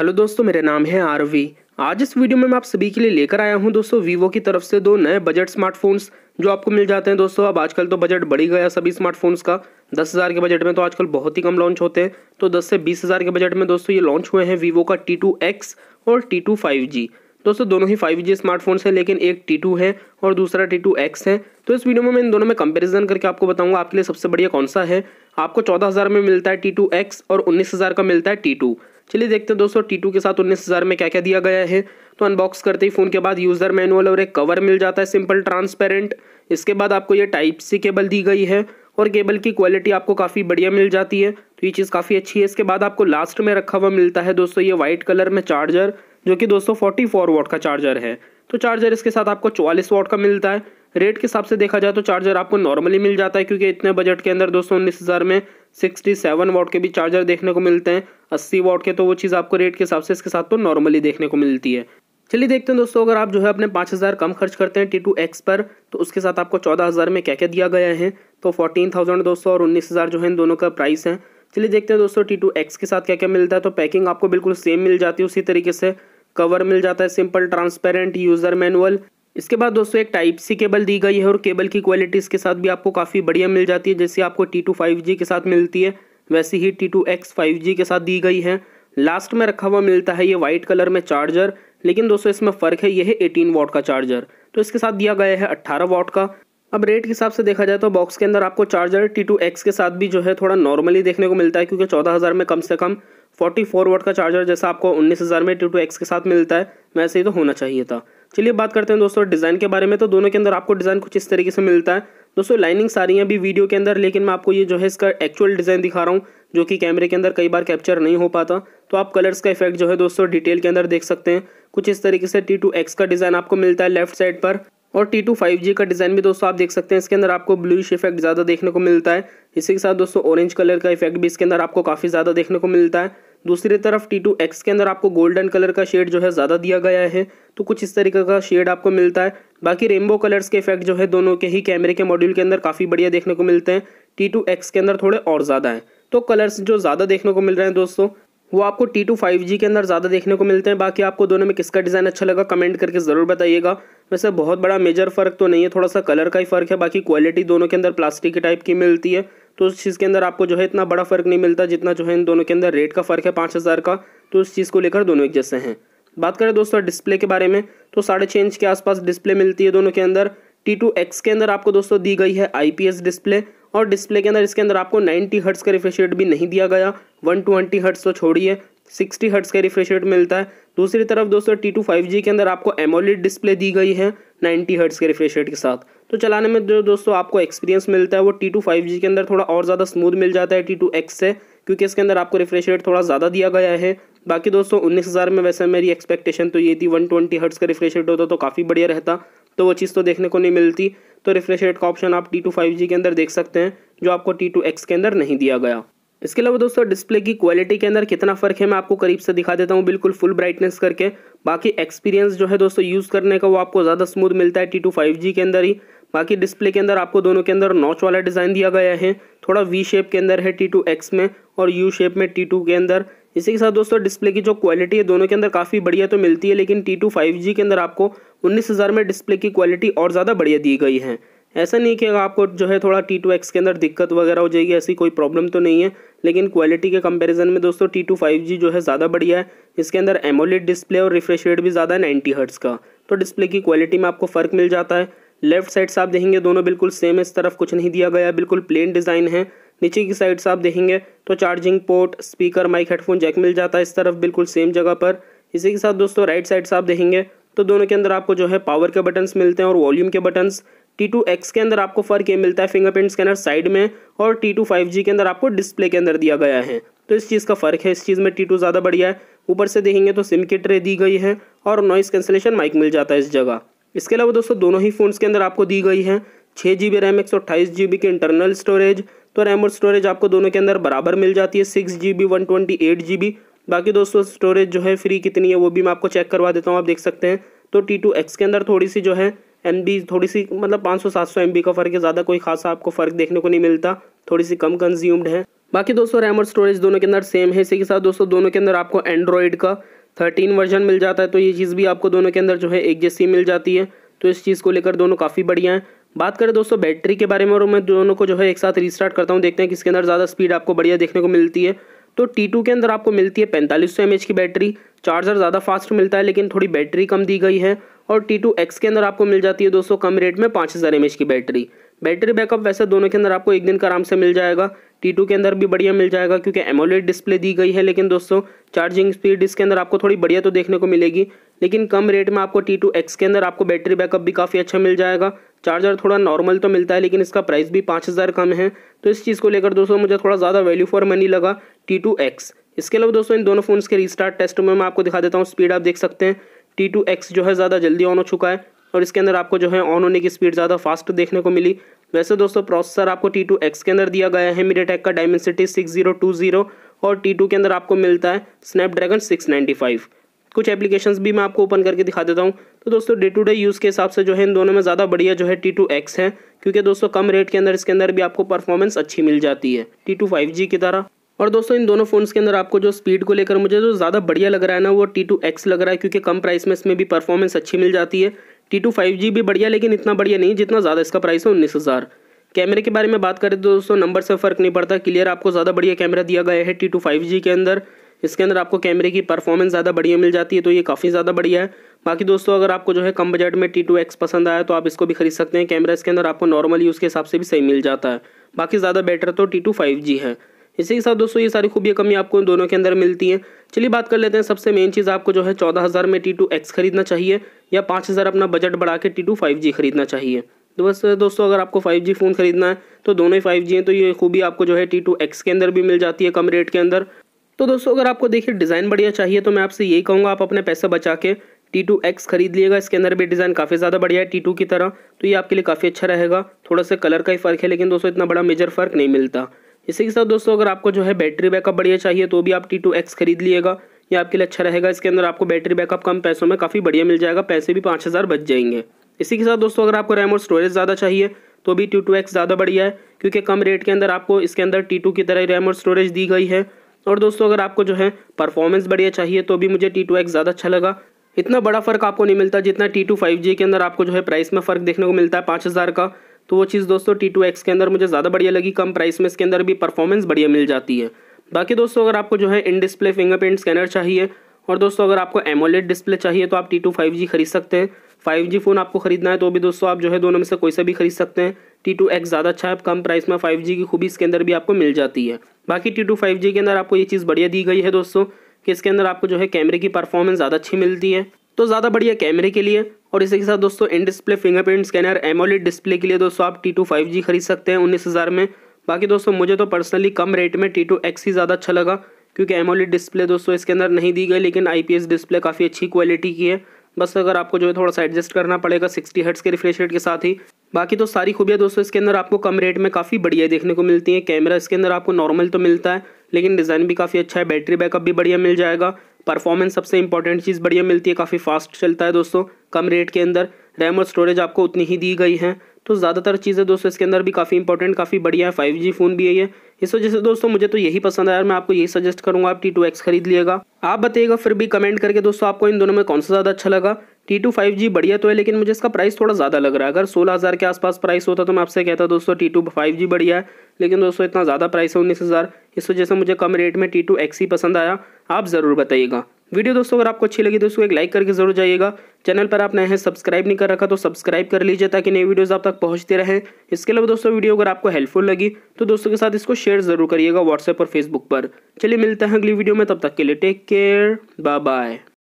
hello दोस्तों मेरा नाम है आरवी आज इस वीडियो में मैं आप सभी के लिए लेकर आया हूं दोस्तों वीवो की तरफ से दो नए बजट स्मार्टफोन्स जो आपको मिल जाते हैं दोस्तों अब आजकल तो बजट बढ़ी गया सभी स्मार्टफोन्स का दस हज़ार के बजट में तो आजकल बहुत ही कम लॉन्च होते हैं तो दस से बीस हज़ार के बजट में दोस्तों ये लॉन्च हुए हैं वीवो का टी टू एक्स और टी टू फाइव जी दोस्तों दोनों ही फाइव जी स्मार्टफोन्स हैं लेकिन एक टी टू है और दूसरा टी टू एक्स है तो इस वीडियो में मैं इन दोनों में कंपेरिजन करके आपको बताऊँगा आपके लिए सबसे बढ़िया कौन सा है आपको चौदह हज़ार में मिलता है टी टू एक्स और उन्नीस हज़ार का मिलता है टी टू चलिए देखते हैं दोस्तों टी के साथ उन्नीस हज़ार में क्या क्या दिया गया है तो अनबॉक्स करते ही फ़ोन के बाद यूज़र मैनुअल और एक कवर मिल जाता है सिंपल ट्रांसपेरेंट इसके बाद आपको ये टाइप सी केबल दी गई है और केबल की क्वालिटी आपको काफ़ी बढ़िया मिल जाती है तो ये चीज़ काफ़ी अच्छी है इसके बाद आपको लास्ट में रखा हुआ मिलता है दोस्तों ये वाइट कलर में चार्जर जो कि दोस्तों फोर्टी फोर वॉट का चार्जर है तो चार्जर इसके साथ आपको चौवालीस वॉट का मिलता है रेट के हिसाब से देखा जाए तो चार्जर आपको नॉर्मली मिल जाता है क्योंकि इतने बजट के अंदर दोस्तों उन्नीस हज़ार में सिक्सटी सेवन वाट के भी चार्जर देखने को मिलते हैं अस्सी वॉट के तो वो चीज़ आपको रेट के हिसाब से इसके साथ तो नॉर्मली देखने को मिलती है चलिए देखते हैं दोस्तों अगर आप जो है अपने पाँच हज़ार कम खर्च करते हैं टी टू एक्स पर तो उसके साथ आपको चौदह हज़ार में क्या क्या दिया गया है तो फोर्टीन थाउजेंड दोस्तों और उन्नीस हज़ार जो है इन दोनों का प्राइस है चलिए देखते हैं दोस्तों टी टू एक्स के साथ क्या क्या मिलता है तो पैकिंग आपको बिल्कुल सेम मिल जाती है उसी तरीके से कवर मिल जाता है सिंपल ट्रांसपेरेंट यूज़र मैनुअल इसके बाद दोस्तों एक टाइप सी केबल दी गई है और केबल की क्वालिटी इसके साथ भी आपको काफ़ी बढ़िया मिल जाती है जैसे आपको टी टू फाइव जी के साथ मिलती है वैसी ही T two X five G के साथ दी गई है लास्ट में रखा हुआ मिलता है ये वाइट कलर में चार्जर लेकिन दोस्तों इसमें फ़र्क है यह है एटीन वॉट का चार्जर तो इसके साथ दिया गया है अट्ठारह वॉट का अब रेट के हिसाब से देखा जाए तो बॉक्स के अंदर आपको चार्जर टी टू एक्स के साथ भी जो है थोड़ा नॉर्मली देखने को मिलता है क्योंकि चौदह हज़ार में कम से कम फोर्टी फोर वॉट का चार्जर जैसा आपको उन्नीस हज़ार में टी टू एक्स के साथ मिलता है वैसे ही तो होना चाहिए था चलिए बात करते हैं दोस्तों डिज़ाइन के बारे में तो दोनों के अंदर आपको डिज़ाइन कुछ इस तरीके से मिलता है दोस्तों लाइनिंग्स आ रही हैं अभी वीडियो के अंदर लेकिन मैं आपको ये जो है इसका एक्चुअल डिज़ाइन दिखा रहा हूँ जो कि कैमरे के अंदर कई बार कैप्चर नहीं हो पाता तो आप कलर्स का इफेक्ट जो है दोस्तों डिटेल के अंदर देख सकते हैं कुछ इस तरीके से टी टू एक्स का डिज़ाइन आपको मिलता है लेफ्ट साइड पर और टी टू फाइव जी का डिज़ाइन भी दोस्तों आप देख सकते हैं इसके अंदर आपको ब्लूइश इफेक्ट ज़्यादा देखने को मिलता है इसी के साथ दोस्तों ऑरेंज कलर का इफेक्ट भी इसके अंदर आपको काफ़ी ज़्यादा देखने को मिलता है दूसरी तरफ टी टू एक्स के अंदर आपको गोल्डन कलर का शेड जो है ज़्यादा दिया गया है तो कुछ इस तरीके का शेड आपको मिलता है बाकी रेनबो कलर्स के इफेक्ट जो है दोनों के ही कैमरे के मॉड्यूल के अंदर काफ़ी बढ़िया देखने को मिलते हैं टी टू एक्स के अंदर थोड़े और ज़्यादा हैं तो कलर्स जो ज़्यादा देखने को मिल रहे हैं दोस्तों वो आपको टी टू फाइव जी के अंदर ज़्यादा देखने को मिलते हैं बाकी आपको दोनों में किसका डिज़ाइन अच्छा लगा कमेंट करके ज़रूर बताइएगा वैसे बहुत बड़ा मेजर फ़र्क तो नहीं है थोड़ा सा कलर का ही फ़र्क है बाकी क्वालिटी दोनों के अंदर प्लास्टिक के टाइप की मिलती है तो उस चीज़ के अंदर आपको जो है इतना बड़ा फ़र्क नहीं मिलता जितना जो है इन दोनों के अंदर रेट का फ़र्क है पाँच हज़ार का तो उस चीज़ को लेकर दोनों एक जैसे हैं बात करें दोस्तों डिस्प्ले के बारे में तो साढ़े छः इंच के आसपास डिस्प्ले मिलती है दोनों के अंदर टी टू एक्स के अंदर आपको दोस्तों दी गई है आई पी एस डिस्प्ले और डिस्प्ले के अंदर इसके अंदर आपको नाइन्टी हर्ट्स का रिफ्रेश रेट भी नहीं दिया गया वन ट्वेंटी हर्ट्स तो छोड़िए सिक्सटी हर्ट्स का रिफ्रेश रेट मिलता है दूसरी तरफ दोस्तों टी टू फाइव जी के अंदर आपको एमोलिड डिस्प्ले दी गई है 90 हर्ट्स के रिफ्रेश रेट के साथ तो चलाने में जो दोस्तों आपको एक्सपीरियंस मिलता है वो टी टू फाइव जी के अंदर थोड़ा और ज़्यादा स्मूथ मिल जाता है टी टू एक्स से क्योंकि इसके अंदर आपको रिफ्रेश रेट थोड़ा ज़्यादा दिया गया है बाकी दोस्तों उन्नीस हज़ार में वैसे मेरी एक्सपेक्टेशन तो ये थी वन ट्वेंटी हर्ट्स का रिफ्रेश रेट होता तो काफ़ी बढ़िया रहता तो वो चीज़ तो देखने को नहीं मिलती तो रिफ्रेश रेट का ऑप्शन आप टी टू फाइव जी के अंदर देख सकते हैं जो आपको टी टू एक्स के अंदर नहीं दिया गया इसके अलावा दोस्तों डिस्प्ले की क्वालिटी के अंदर कितना फ़र्क है मैं आपको करीब से दिखा देता हूँ बिल्कुल फुल ब्राइटनेस करके बाकी एक्सपीरियंस जो है दोस्तों यूज़ करने का वो आपको ज़्यादा स्मूथ मिलता है टी टू फाइव जी के अंदर ही बाकी डिस्प्ले के अंदर आपको दोनों के अंदर नॉच वाला डिज़ाइन दिया गया है थोड़ा वी शेप के अंदर है टी टू एक्स में और यू शेप में टी टू के अंदर इसी के साथ दोस्तों डिस्प्ले की जो क्वालिटी है दोनों के अंदर काफ़ी बढ़िया तो मिलती है लेकिन टी टू फाइव जी के अंदर आपको उन्नीस हज़ार में डिस्प्ले की क्वालिटी और ज़्यादा बढ़िया दी गई है ऐसा नहीं कि आपको जो है थोड़ा टी टू एक्स के अंदर दिक्कत वगैरह हो जाएगी ऐसी कोई प्रॉब्लम तो नहीं है लेकिन क्वालिटी के कंपैरिजन में दोस्तों टी टू फाइव जी जो है ज़्यादा बढ़िया है इसके अंदर एमोलिड डिस्प्ले और रिफ्रेश रेट भी ज़्यादा है नाइन्टी हर्ट्स का तो डिस्प्ले की क्वालिटी में आपको फ़र्क मिल जाता है लेफ्ट साइड से आप देखेंगे दोनों बिल्कुल सेम है इस तरफ कुछ नहीं दिया गया बिल्कुल प्लेन डिज़ाइन है नीचे की साइड से आप देखेंगे तो charging port speaker mic headphone jack मिल जाता है इस तरफ बिल्कुल सेम जगह पर इसी के साथ दोस्तों राइट साइड से आप देखेंगे तो दोनों के अंदर आपको जो है पावर के बटन्स मिलते हैं और वॉल्यूम के बटन्स टी टू एक्स के अंदर आपको फ़र्क ये मिलता है फिंगरप्रिंट स्कैनर साइड में और टी टू फाइव जी के अंदर आपको डिस्प्ले के अंदर दिया गया है तो इस चीज़ का फ़र्क है इस चीज़ में टी टू ज़्यादा बढ़िया है ऊपर से देखेंगे तो सिम की ट्रे दी गई है और नॉइस कैंसिलेशन माइक मिल जाता है इस जगह इसके अलावा दोस्तों दोनों ही फोन के अंदर आपको दी गई है छः जी बी रैम एक सौ अट्ठाईस जी बी की इंटरनल स्टोरेज तो रैम और स्टोरेज आपको दोनों के अंदर बराबर मिल जाती है six G B one twenty eight G B बाकी दोस्तों स्टोरेज जो है फ्री कितनी है वो भी मैं आपको चेक करवा देता हूँ आप देख सकते हैं तो टी टू एक्स के अंदर थोड़ी सी जो है एम थोड़ी सी मतलब 500-700 एम का फ़र्क है ज़्यादा कोई खासा आपको फ़र्क देखने को नहीं मिलता थोड़ी सी कम कंज्यूम्ड है बाकी दोस्तों रैम और स्टोरेज दोनों के अंदर सेम है इसी के साथ दोस्तों दोनों के अंदर आपको एंड्रॉयड का थर्टीन वर्जन मिल जाता है तो ये चीज़ भी आपको दोनों के अंदर जो है एक जैसी मिल जाती है तो इस चीज़ को लेकर दोनों काफ़ी बढ़िया हैं बात करें दोस्तों बैटरी के बारे में और मैं दोनों को जो है एक साथ रिस्टार्ट करता हूँ देखते हैं किसके अंदर ज़्यादा स्पीड आपको बढ़िया देखने को मिलती है तो टी टू के अंदर आपको मिलती है पैंतालीस सौ एम एच की बैटरी चार्जर ज़्यादा फास्ट मिलता है लेकिन थोड़ी बैटरी कम दी गई है और टी टू एक्स के अंदर आपको मिल जाती है दोस्तों कम रेट में पाँच हज़ार एम की बैटरी बैटरी बैकअप वैसे दोनों के अंदर आपको एक दिन का आराम से मिल जाएगा टी टू के अंदर भी बढ़िया मिल जाएगा क्योंकि एमोलेड डिस्प्ले दी गई है लेकिन दोस्तों चार्जिंग स्पीड इसके अंदर आपको थोड़ी बढ़िया तो देखने को मिलेगी लेकिन कम रेट में आपको टी टू एक्स के अंदर आपको बैटरी बैकअप भी काफ़ी अच्छा मिल जाएगा चार्जर थोड़ा नॉर्मल तो मिलता है लेकिन इसका प्राइस भी पाँच हज़ार कम है तो इस चीज़ को लेकर दोस्तों मुझे थोड़ा ज़्यादा वैल्यू फॉर मनी लगा टी टू एक्स इसके अलावा दोस्तों इन दोनों फोन्स के रिस्टार्ट टेस्ट में मैं आपको दिखा देता हूँ स्पीड आप देख सकते हैं टी टू एक्स जो है ज़्यादा जल्दी ऑन हो चुका है और इसके अंदर आपको जो है ऑन होने की स्पीड ज़्यादा फास्ट देखने को मिली वैसे दोस्तों प्रोसेसर आपको टी टू एक्स के अंदर दिया गया है मीडियाटेक का Dimensity six zero two zero और टी टू के अंदर आपको मिलता है स्नैपड्रैगन सिक्स नाइन्टी फाइव कुछ एप्लीकेशन भी मैं आपको ओपन करके दिखा देता हूँ तो दोस्तों डे टू डे यूज़ के हिसाब से जो है इन दोनों में ज़्यादा बढ़िया जो है टी टू एक्स है क्योंकि दोस्तों कम रेट के अंदर इसके अंदर भी आपको परफॉर्मेंस अच्छी मिल जाती है टी टू फाइव जी की तरह और दोस्तों इन दोनों फ़ोन्स के अंदर आपको जो स्पीड को लेकर मुझे जो ज़्यादा बढ़िया लग रहा है ना वो टी टू एक्स लग रहा है क्योंकि कम प्राइस में इसमें भी परफॉर्मेंस अच्छी मिल जाती है टी टू फाइव जी भी बढ़िया लेकिन इतना बढ़िया नहीं जितना ज़्यादा इसका प्राइस है उन्नीस हज़ार कैमरे के बारे में बात करें तो दोस्तों नंबर से फ़र्क नहीं पड़ता क्लियर आपको ज़्यादा बढ़िया कैमरा दिया गया है टी टू फाइव जी के अंदर इसके अंदर आपको कैमरे की परफॉर्मेंस ज़्यादा बढ़िया मिल जाती है तो ये काफ़ी ज़्यादा बढ़िया है बाकी दोस्तों अगर आपको जो है कम बजट में टी टू एक्स पसंद आया तो आप इसको भी खरीद सकते हैं कैमरा इसके अंदर आपको नॉर्मल यूज़ के हिसाब से भी सही मिल जाता है बाकी ज़्यादा बेटर तो टी टू फाइव जी है इसी के साथ दोस्तों ये सारी खूबियाँ कमी आपको इन दोनों के अंदर मिलती हैं चलिए बात कर लेते हैं सबसे मेन चीज़ आपको जो है चौदह हज़ार में टी टू एक्स खरीदना चाहिए या पाँच हज़ार अपना बजट बढ़ा के टी टू फाइव जी खरीदना चाहिए तो बस दोस्तों अगर आपको फाइव जी फ़ोन खरीदना है तो दोनों ही फाइव जी हैं तो ये खूबी आपको जो है टी टू एक्स के अंदर भी मिल जाती है कम रेट के अंदर तो दोस्तों अगर आपको देखिए डिज़ाइन बढ़िया चाहिए तो मैं आपसे यही कहूँगा आप अपने पैसे बचा के टी टू एक्स खरीद लिएगा इसके अंदर भी डिज़ाइन काफ़ी ज़्यादा बढ़िया है टी टू की तरह तो ये आपके लिए काफ़ी अच्छा रहेगा थोड़ा सा कलर का ही फ़र्क है लेकिन दोस्तों इतना बड़ा मेजर फ़र्क नहीं मिलता इसी के साथ दोस्तों अगर आपको जो है बैटरी बैकअप बढ़िया चाहिए तो भी आप टी टू एक्स खरीद लिएगा ये आपके लिए अच्छा रहेगा इसके अंदर आपको बैटरी बैकअप कम पैसों में काफ़ी बढ़िया मिल जाएगा पैसे भी पाँच हज़ार बच जाएंगे इसी के साथ दोस्तों अगर आपको रैम और स्टोरेज ज़्यादा चाहिए तो भी टी टू एक्स ज़्यादा बढ़िया है क्योंकि कम रेट के अंदर आपको इसके अंदर टी टू की तरह रैम और स्टोरेज दी गई है और दोस्तों अगर आपको जो है परफॉर्मेंस बढ़िया चाहिए तो भी मुझे टी टू एक्स ज़्यादा अच्छा लगा इतना बड़ा फ़र्क आपको नहीं मिलता जितना टी टू फाइव जी के अंदर आपको जो है प्राइस में फ़र्क देखने को मिलता है पाँच हज़ार का तो वो चीज़ दोस्तों टी टू एक्स के अंदर मुझे ज़्यादा बढ़िया लगी कम प्राइस में इसके अंदर भी परफॉर्मेंस बढ़िया मिल जाती है बाकी दोस्तों अगर आपको जो है इन डिस्प्ले फिंगरप्रिंट स्कैनर चाहिए और दोस्तों अगर आपको एमोलेड डिस्प्ले चाहिए तो आप टी टू फाइव जी खरीद सकते हैं फाइव जी फ़ोन आपको खरीदना है तो भी दोस्तों आप जो है दोनों में से कोई सा भी खरीद सकते हैं टी टू एक्स ज़्यादा अच्छा है कम प्राइस में फाइव जी की खूबी इसके अंदर भी आपको मिल जाती है बाकी टी टू फाइव जी के अंदर आपको ये चीज़ बढ़िया दी गई है दोस्तों कि इसके अंदर आपको जो है कैमरे की परफॉर्मेंस ज़्यादा अच्छी मिलती है तो ज़्यादा बढ़िया कैमरे के लिए और इसी के साथ दोस्तों in display fingerprint scanner AMOLED display के लिए दोस्तों आप टी टू फाइव जी खरीद सकते हैं उन्नीस हज़ार में बाकी दोस्तों मुझे तो पर्सनली कम रेट में टी टू एक्स ही ज़्यादा अच्छा लगा क्योंकि एमोलिड डिस्प्ले दोस्तों इसके अंदर नहीं दी गई लेकिन आई पी एस डिस्प्ले काफ़ी अच्छी क्वालिटी की है बस अगर आपको जो है थोड़ा सा एडजस्ट करना पड़ेगा सिक्सटी हर्ट्स के रिफ्रेश रेट के साथ ही बाकी तो सारी खूबियाँ दोस्तों इसके अंदर आपको कम रेट में काफ़ी बढ़िया देखने को मिलती हैं कैमरा इसके अंदर आपको नॉर्मल तो मिलता है लेकिन डिज़ाइन भी काफ़ी अच्छा है बैटरी बैकअप भी बढ़िया मिल जाएगा परफॉर्मेंस सबसे इंपॉर्टेंट चीज़ बढ़िया मिलती है काफ़ी फास्ट चलता है दोस्तों कम रेट के अंदर रैम और स्टोरेज आपको उतनी ही दी गई है तो ज़्यादातर चीज़ें दोस्तों इसके अंदर भी काफ़ी इंपॉर्टेंट काफ़ी बढ़िया है फाइव जी फ़ोन भी है इस वजह से दोस्तों मुझे तो यही पसंद आया मैं आपको यही सजेस्ट करूँगा आप टी टू एक्स खरीद लिएगा आप बताइएगा फिर भी कमेंट करके दोस्तों आपको इन दोनों में कौन सा ज़्यादा अच्छा लगा टी टू फाइव जी बढ़िया तो है लेकिन मुझे इसका प्राइस थोड़ा ज़्यादा लग रहा है अगर सोलह हज़ार के आसपास प्राइस होता तो मैं आपसे कहता दोस्तों टी टू फाइव जी बढ़िया है लेकिन दोस्तों इतना ज़्यादा प्राइस है उन्नीस हज़ार इस वजह से मुझे कम रेट में टी टू एक्सी पसंद आया आप ज़रूर बताइएगा वीडियो दोस्तों अगर आपको अच्छी लगी तो उसको एक लाइक करके जरूर जाइएगा चैनल पर आप नए हैं सब्सक्राइब नहीं कर रखा तो सब्सक्राइब कर लीजिए ताकि नई वीडियोस आप तक पहुंचते रहें इसके अलावा दोस्तों वीडियो अगर आपको हेल्पफुल लगी तो दोस्तों के साथ इसको शेयर जरूर करिएगा व्हाट्सएप और फेसबुक पर चलिए मिलते हैं अगली वीडियो में तब तक के लिए टेक केयर बाय बाय